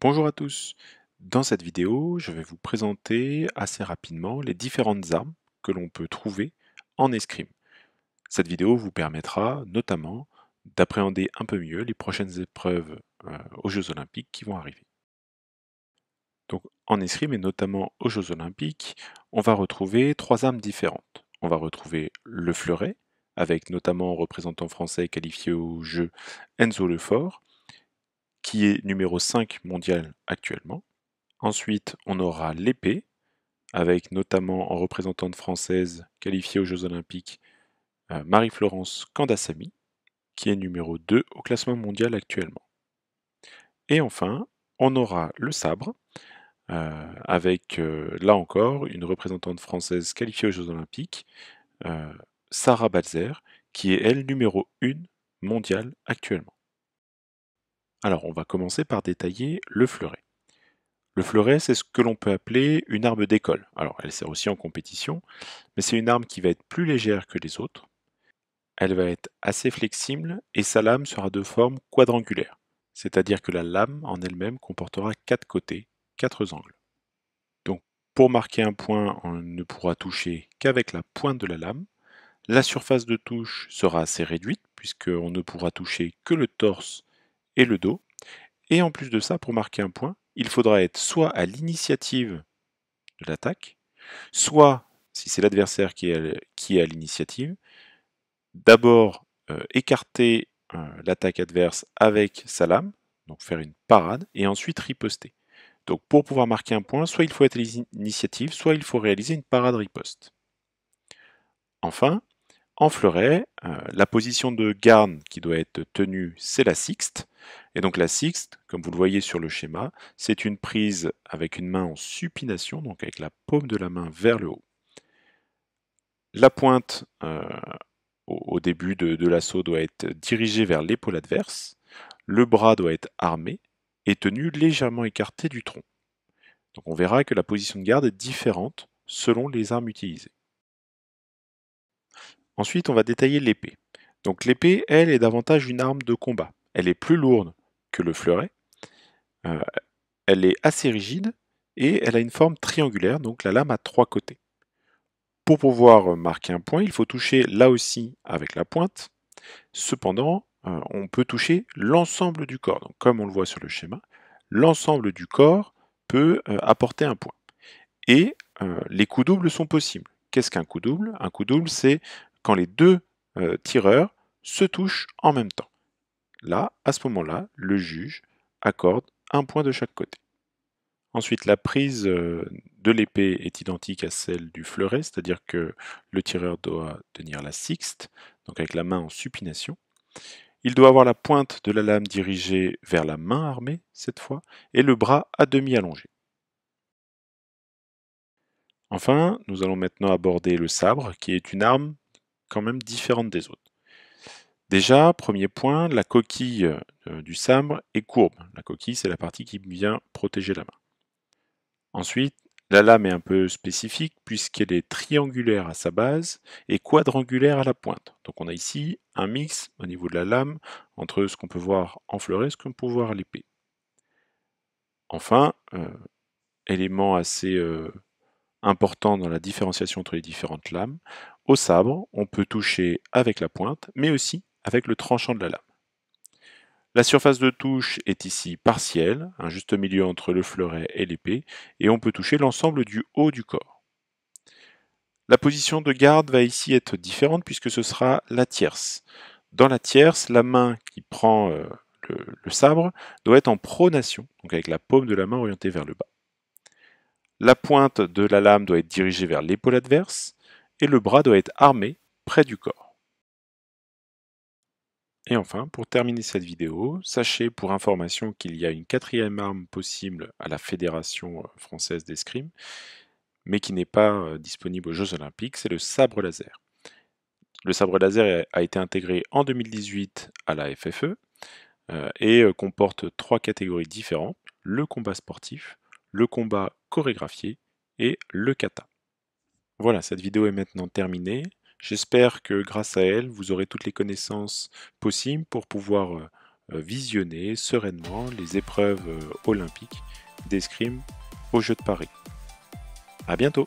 Bonjour à tous, dans cette vidéo je vais vous présenter assez rapidement les différentes armes que l'on peut trouver en escrime. Cette vidéo vous permettra notamment d'appréhender un peu mieux les prochaines épreuves euh, aux Jeux Olympiques qui vont arriver. Donc en escrime et notamment aux Jeux Olympiques, on va retrouver trois armes différentes. On va retrouver le fleuret, avec notamment représentant français qualifié au jeu Enzo Lefort, qui est numéro 5 mondial actuellement. Ensuite, on aura l'épée, avec notamment en représentante française qualifiée aux Jeux Olympiques, euh, Marie-Florence Candassamy, qui est numéro 2 au classement mondial actuellement. Et enfin, on aura le sabre, euh, avec euh, là encore une représentante française qualifiée aux Jeux Olympiques, Sarah Balzer, qui est elle numéro 1 mondiale actuellement. Alors on va commencer par détailler le fleuret. Le fleuret, c'est ce que l'on peut appeler une arme d'école. Alors elle sert aussi en compétition, mais c'est une arme qui va être plus légère que les autres. Elle va être assez flexible et sa lame sera de forme quadrangulaire, c'est-à-dire que la lame en elle-même comportera quatre côtés, quatre angles. Donc pour marquer un point, on ne pourra toucher qu'avec la pointe de la lame. La surface de touche sera assez réduite puisqu'on ne pourra toucher que le torse et le dos. Et en plus de ça, pour marquer un point, il faudra être soit à l'initiative de l'attaque, soit, si c'est l'adversaire qui est à l'initiative, d'abord euh, écarter euh, l'attaque adverse avec sa lame, donc faire une parade, et ensuite riposter. Donc pour pouvoir marquer un point, soit il faut être à l'initiative, soit il faut réaliser une parade riposte. Enfin, en fleuret, euh, la position de garde qui doit être tenue, c'est la sixte. Et donc la sixte, comme vous le voyez sur le schéma, c'est une prise avec une main en supination, donc avec la paume de la main vers le haut. La pointe euh, au, début de, de l'assaut doit être dirigée vers l'épaule adverse. Le bras doit être armé et tenu légèrement écarté du tronc. Donc on verra que la position de garde est différente selon les armes utilisées. Ensuite, on va détailler l'épée. Donc l'épée, elle, est davantage une arme de combat. Elle est plus lourde que le fleuret, euh, elle est assez rigide et elle a une forme triangulaire, donc la lame a trois côtés. Pour pouvoir euh, marquer un point, il faut toucher là aussi avec la pointe. Cependant, euh, on peut toucher l'ensemble du corps. Donc, comme on le voit sur le schéma, l'ensemble du corps peut apporter un point. Et les coups doubles sont possibles. Qu'est-ce qu'un coup double Un coup double, c'est quand les deux euh, tireurs se touchent en même temps. Là, à ce moment-là, le juge accorde un point de chaque côté. Ensuite, la prise euh, de l'épée est identique à celle du fleuret, c'est-à-dire que le tireur doit tenir la sixte, donc avec la main en supination. Il doit avoir la pointe de la lame dirigée vers la main armée, cette fois, et le bras à demi allongé. Enfin, nous allons maintenant aborder le sabre, qui est une arme quand même différente des autres. Déjà, premier point, la coquille euh, du sabre est courbe. La coquille, c'est la partie qui vient protéger la main. Ensuite, la lame est un peu spécifique puisqu'elle est triangulaire à sa base et quadrangulaire à la pointe. Donc on a ici un mix au niveau de la lame entre ce qu'on peut voir en fleuret et ce qu'on peut voir à l'épée. Enfin, euh, élément assez euh, important dans la différenciation entre les différentes lames. Au sabre, on peut toucher avec la pointe, mais aussi avec le tranchant de la lame. La surface de touche est ici partielle, un juste milieu entre le fleuret et l'épée, et on peut toucher l'ensemble du haut du corps. La position de garde va ici être différente puisque ce sera la tierce. Dans la tierce, la main qui prend euh, le, sabre doit être en pronation, donc avec la paume de la main orientée vers le bas. La pointe de la lame doit être dirigée vers l'épaule adverse et le bras doit être armé près du corps. Et enfin, pour terminer cette vidéo, sachez pour information qu'il y a une quatrième arme possible à la Fédération française d'escrime, mais qui n'est pas euh, disponible aux Jeux olympiques, c'est le sabre laser. Le sabre laser a été intégré en 2018 à la FFE euh, et euh, comporte trois catégories différentes, le combat sportif, le combat chorégraphié et le kata. Voilà, cette vidéo est maintenant terminée. J'espère que grâce à elle, vous aurez toutes les connaissances possibles pour pouvoir euh, euh, visionner sereinement les épreuves euh, olympiques d'escrime aux Jeux de Paris. À bientôt